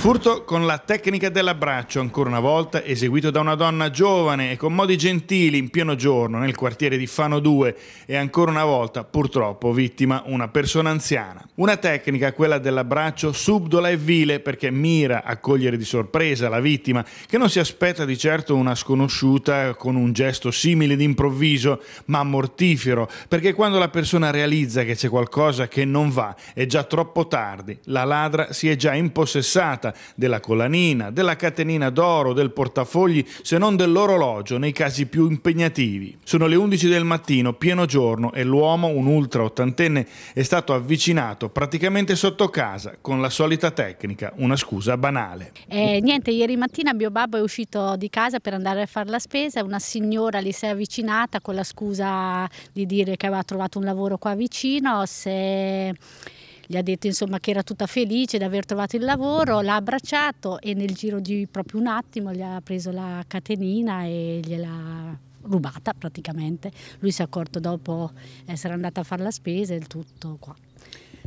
Furto con la tecnica dell'abbraccio, ancora una volta eseguito da una donna giovane e con modi gentili in pieno giorno nel quartiere di Fano 2 e ancora una volta purtroppo vittima una persona anziana. Una tecnica, quella dell'abbraccio, subdola e vile perché mira a cogliere di sorpresa la vittima che non si aspetta di certo una sconosciuta con un gesto simile d'improvviso ma mortifero perché quando la persona realizza che c'è qualcosa che non va è già troppo tardi, la ladra si è già impossessata della collanina, della catenina d'oro, del portafogli, se non dell'orologio nei casi più impegnativi. Sono le 11 del mattino, pieno giorno, e l'uomo, un ultra ottantenne, è stato avvicinato praticamente sotto casa con la solita tecnica, una scusa banale. Eh, niente, ieri mattina mio babbo è uscito di casa per andare a fare la spesa, una signora gli si è avvicinata con la scusa di dire che aveva trovato un lavoro qua vicino, se gli ha detto insomma, che era tutta felice di aver trovato il lavoro, l'ha abbracciato e nel giro di proprio un attimo gli ha preso la catenina e gliela rubata praticamente. Lui si è accorto dopo essere eh, andato a fare la spesa e il tutto qua.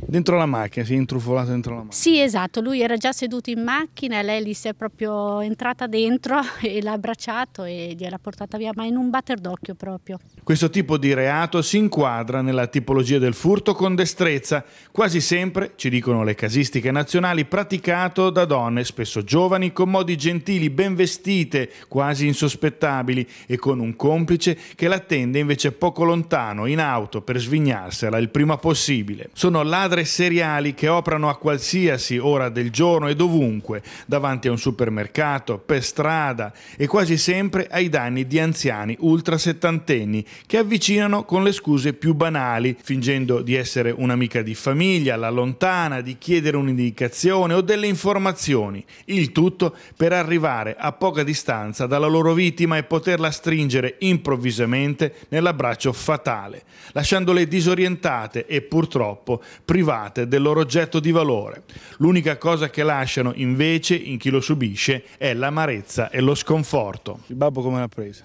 Dentro la macchina, si è intrufolato dentro la macchina. Sì, esatto, lui era già seduto in macchina, lei gli si è proprio entrata dentro e l'ha abbracciato e gliel'ha portata via, ma in un batter d'occhio proprio. Questo tipo di reato si inquadra nella tipologia del furto con destrezza, quasi sempre, ci dicono le casistiche nazionali, praticato da donne, spesso giovani, con modi gentili, ben vestite, quasi insospettabili e con un complice che l'attende invece poco lontano, in auto, per svignarsela il prima possibile. Sono ladri Squadre seriali che operano a qualsiasi ora del giorno e dovunque, davanti a un supermercato, per strada e quasi sempre ai danni di anziani ultrasettantenni che avvicinano con le scuse più banali, fingendo di essere un'amica di famiglia, la lontana, di chiedere un'indicazione o delle informazioni, il tutto per arrivare a poca distanza dalla loro vittima e poterla stringere improvvisamente nell'abbraccio fatale, lasciandole disorientate e purtroppo private del loro oggetto di valore. L'unica cosa che lasciano invece in chi lo subisce è l'amarezza e lo sconforto. Il babbo come l'ha presa?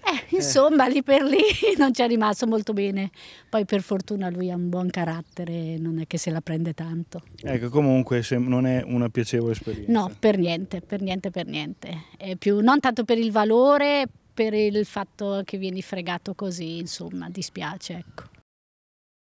Eh, insomma, eh. lì per lì non ci è rimasto molto bene. Poi per fortuna lui ha un buon carattere, non è che se la prende tanto. Ecco, comunque non è una piacevole esperienza. No, per niente, per niente, per niente. Più, non tanto per il valore, per il fatto che vieni fregato così, insomma, dispiace, ecco.